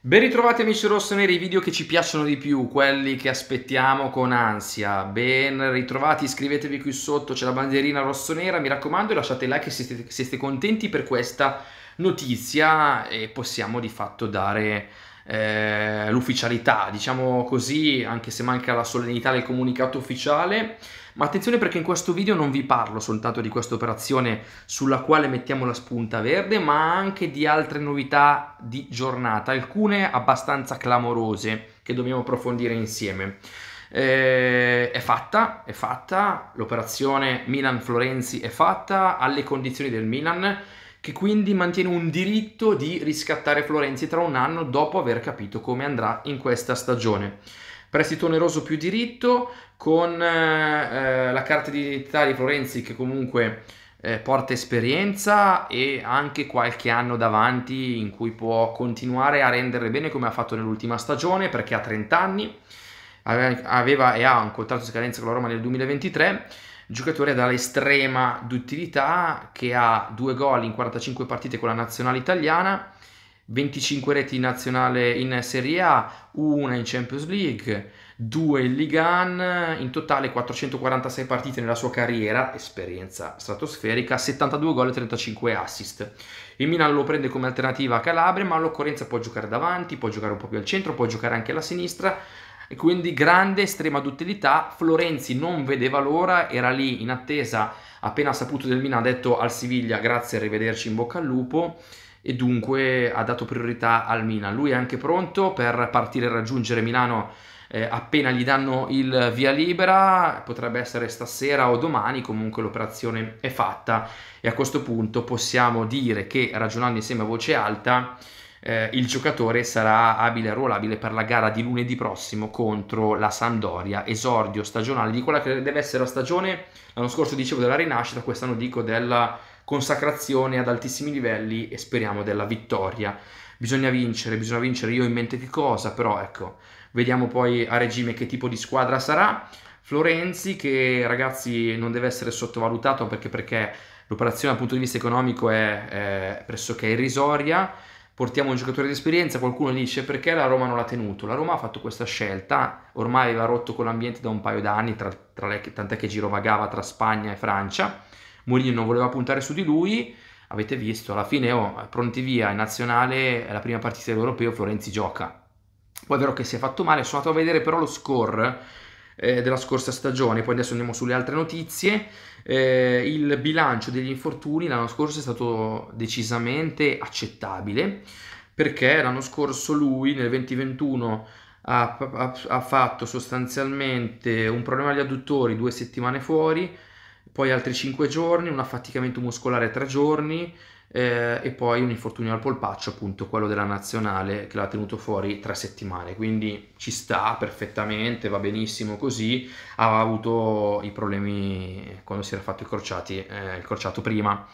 Ben ritrovati amici rossoneri, i video che ci piacciono di più, quelli che aspettiamo con ansia. Ben ritrovati, iscrivetevi qui sotto, c'è la bandierina rossonera, mi raccomando e lasciate like se siete, siete contenti per questa notizia e possiamo di fatto dare eh, l'ufficialità, diciamo così, anche se manca la solennità del comunicato ufficiale. Ma attenzione perché in questo video non vi parlo soltanto di questa operazione sulla quale mettiamo la spunta verde, ma anche di altre novità di giornata, alcune abbastanza clamorose che dobbiamo approfondire insieme. Eh, è fatta, è fatta, l'operazione Milan-Florenzi è fatta alle condizioni del Milan che quindi mantiene un diritto di riscattare Florenzi tra un anno dopo aver capito come andrà in questa stagione prestito oneroso più diritto con eh, la carta di identità di Florenzi che comunque eh, porta esperienza e anche qualche anno davanti in cui può continuare a rendere bene come ha fatto nell'ultima stagione perché ha 30 anni, aveva e ha un contratto di scadenza con la Roma nel 2023 giocatore dall'estrema d'utilità che ha due gol in 45 partite con la nazionale italiana 25 reti in nazionale in Serie A, una in Champions League, due in Ligan, in totale 446 partite nella sua carriera, esperienza stratosferica, 72 gol e 35 assist. Il Milan lo prende come alternativa a Calabria, ma all'occorrenza può giocare davanti, può giocare un po' più al centro, può giocare anche alla sinistra. E quindi grande, estrema duttilità. Florenzi non vedeva l'ora, era lì in attesa, appena saputo del Milan, ha detto al Siviglia grazie, arrivederci, in bocca al lupo e dunque ha dato priorità al Milan. Lui è anche pronto per partire e raggiungere Milano eh, appena gli danno il via libera, potrebbe essere stasera o domani, comunque l'operazione è fatta e a questo punto possiamo dire che ragionando insieme a voce alta eh, il giocatore sarà abile e ruolabile per la gara di lunedì prossimo contro la Sandoria, esordio stagionale di quella che deve essere la stagione, l'anno scorso dicevo della rinascita, quest'anno dico della consacrazione ad altissimi livelli e speriamo della vittoria. Bisogna vincere, bisogna vincere, io ho in mente che cosa, però ecco, vediamo poi a regime che tipo di squadra sarà. Florenzi che ragazzi non deve essere sottovalutato perché, perché l'operazione dal punto di vista economico è, è pressoché irrisoria portiamo un giocatore di esperienza, qualcuno dice perché la Roma non l'ha tenuto, la Roma ha fatto questa scelta, ormai aveva rotto con l'ambiente da un paio d'anni, tra, tra le, tant'è che girovagava tra Spagna e Francia, Mourinho non voleva puntare su di lui, avete visto, alla fine oh, pronti via, in nazionale, è la prima partita dell'Europeo, Florenzi gioca. Poi è vero che si è fatto male, sono andato a vedere però lo score eh, della scorsa stagione, poi adesso andiamo sulle altre notizie. Eh, il bilancio degli infortuni l'anno scorso è stato decisamente accettabile, perché l'anno scorso lui nel 2021 ha, ha, ha fatto sostanzialmente un problema agli adduttori due settimane fuori, poi altri 5 giorni, un affaticamento muscolare 3 giorni eh, e poi un infortunio al polpaccio, appunto quello della nazionale che l'ha tenuto fuori 3 settimane. Quindi ci sta perfettamente, va benissimo così. Ha avuto i problemi quando si era fatto i crociati, eh, il crociato prima.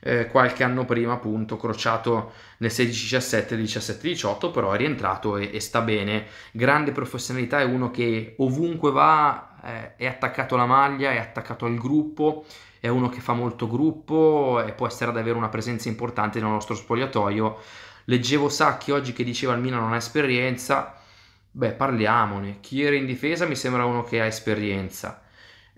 Eh, qualche anno prima, appunto, crociato nel 16-17, 17-18, però è rientrato e, e, sta bene. Grande professionalità, è uno che ovunque va è, attaccato alla maglia, è attaccato al gruppo, è uno che fa molto gruppo e può essere ad avere una presenza importante nel nostro spogliatoio. Leggevo Sacchi oggi che diceva il Milan non ha esperienza, beh parliamone, chi in difesa mi sembra uno che ha esperienza.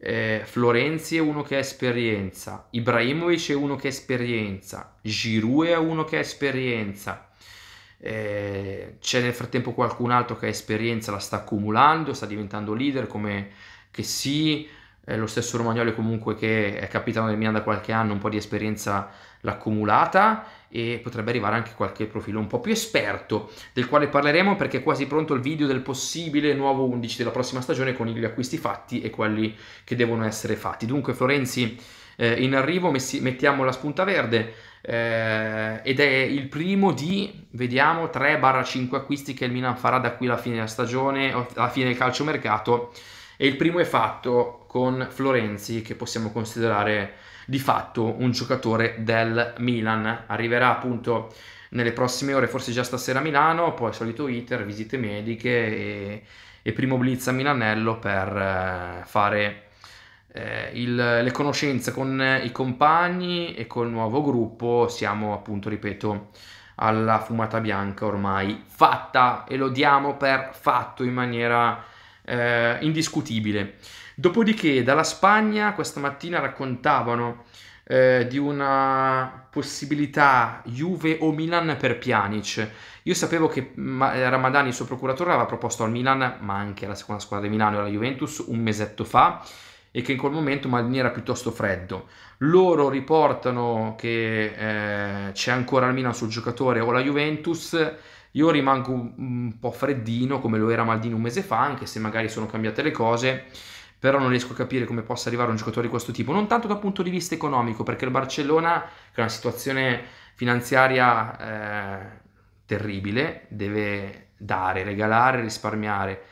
Eh, Florenzi è uno che ha esperienza, Ibrahimovic è uno che ha esperienza, Giroud è uno che ha esperienza, eh, c'è nel frattempo qualcun altro che ha esperienza, la sta accumulando, sta diventando leader come che sì, eh, lo stesso Romagnoli comunque che è capitano del Milan da qualche anno, un po' di esperienza l'ha accumulata e potrebbe arrivare anche qualche profilo un po' più esperto del quale parleremo perché è quasi pronto il video del possibile nuovo 11 della prossima stagione con gli acquisti fatti e quelli che devono essere fatti. Dunque Florenzi eh, in arrivo messi, mettiamo la spunta verde eh, ed è il primo di, vediamo, 3-5 acquisti che il Milan farà da qui alla fine della stagione, alla fine del calciomercato. E il primo è fatto con Florenzi, che possiamo considerare di fatto un giocatore del Milan. Arriverà appunto nelle prossime ore, forse già stasera a Milano, poi solito iter, visite mediche e, e primo blitz a Milanello per eh, fare eh, il, le conoscenze con i compagni e col nuovo gruppo siamo appunto, ripeto, alla fumata bianca ormai fatta e lo diamo per fatto in maniera eh, indiscutibile. Dopodiché dalla Spagna questa mattina raccontavano eh, di una possibilità Juve o Milan per Pjanic. Io sapevo che eh, Ramadani, il suo procuratore, aveva proposto al Milan, ma anche alla seconda squadra di Milano e alla Juventus un mesetto fa, e che in quel momento Maldini era piuttosto freddo. Loro riportano che eh, c'è ancora il Milan sul giocatore o la Juventus. Io rimango un, po' freddino come lo era Maldini un mese fa, anche se magari sono cambiate le cose però non riesco a capire come possa arrivare un giocatore di questo tipo, non tanto dal punto di vista economico, perché il Barcellona, che ha una situazione finanziaria eh, terribile, deve dare, regalare, risparmiare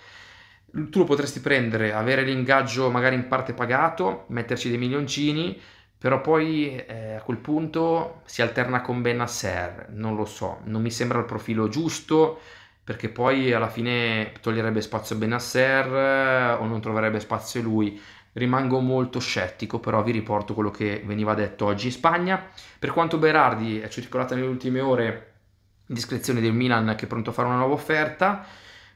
tu lo potresti prendere, avere l'ingaggio magari in parte pagato, metterci dei milioncini, però poi eh, a quel punto si alterna con Benasser, non lo so, non mi sembra il profilo giusto perché poi alla fine toglierebbe spazio Benasser eh, o non troverebbe spazio lui. Rimango molto scettico, però vi riporto quello che veniva detto oggi in Spagna. Per quanto Berardi è circolata nelle ultime ore discrezione del Milan che è pronto a fare una nuova offerta,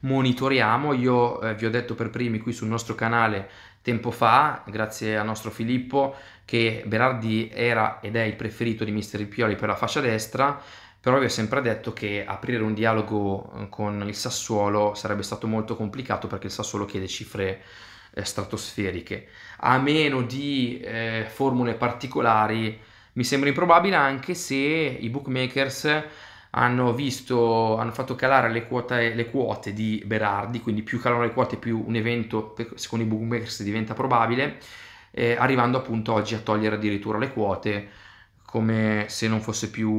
monitoriamo. Io eh, vi ho detto per primi qui sul nostro canale tempo fa, grazie al nostro Filippo, che Berardi era ed è il preferito di Mister Pioli per la fascia destra, però vi ho sempre detto che aprire un dialogo eh, con il Sassuolo sarebbe stato molto complicato perché il Sassuolo chiede cifre eh, stratosferiche. A meno di eh, formule particolari mi sembra improbabile anche se i bookmakers hanno, visto, hanno fatto calare le quote, le quote, di Berardi, quindi più calano le quote più un evento secondo i bookmakers diventa probabile, eh, arrivando appunto oggi a togliere addirittura le quote come se non fosse più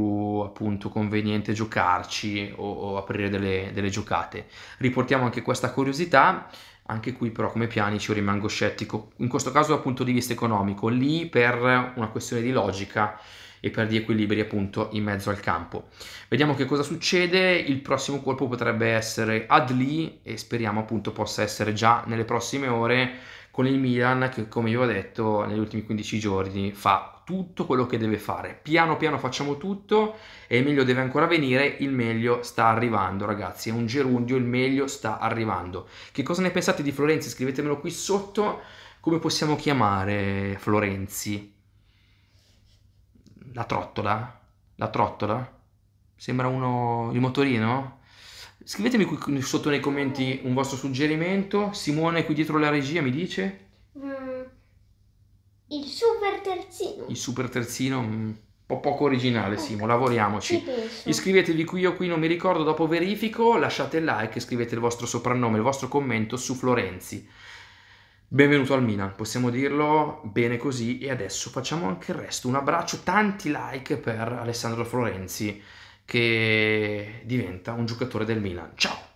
appunto conveniente giocarci o, o aprire delle, delle, giocate. Riportiamo anche questa curiosità, anche qui però come piani ci rimango scettico, in questo caso dal punto di vista economico, lì per una questione di logica e per perdi equilibri appunto in mezzo al campo. Vediamo che cosa succede, il prossimo colpo potrebbe essere Adli e speriamo appunto possa essere già nelle prossime ore con il Milan che come vi ho detto negli ultimi 15 giorni fa tutto quello che deve fare. Piano piano facciamo tutto e il meglio deve ancora venire, il meglio sta arrivando ragazzi, è un gerundio, il meglio sta arrivando. Che cosa ne pensate di Florenzi? Scrivetemelo qui sotto. Come possiamo chiamare Florenzi? la trottola, la trottola, sembra uno, il motorino. Scrivetemi qui sotto nei commenti mm. un vostro suggerimento. Simone qui dietro la regia mi dice? Mm, il super terzino. Il super terzino, un mm, po' poco originale eh, Simo, lavoriamoci. Iscrivetevi qui io qui, non mi ricordo, dopo verifico, lasciate like, e scrivete il vostro soprannome, il vostro commento su Florenzi. Benvenuto al Milan, possiamo dirlo bene così e adesso facciamo anche il resto. Un abbraccio, tanti like per Alessandro Florenzi che diventa un giocatore del Milan. Ciao!